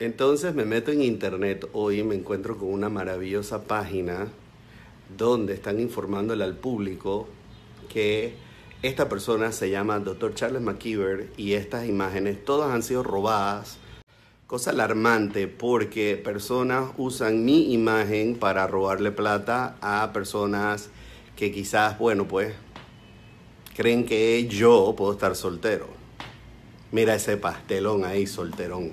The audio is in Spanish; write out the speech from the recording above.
Entonces me meto en internet hoy, me encuentro con una maravillosa página donde están informándole al público que esta persona se llama Dr. Charles McKeever y estas imágenes todas han sido robadas. Cosa alarmante porque personas usan mi imagen para robarle plata a personas que quizás, bueno, pues creen que yo puedo estar soltero. Mira ese pastelón ahí, solterón.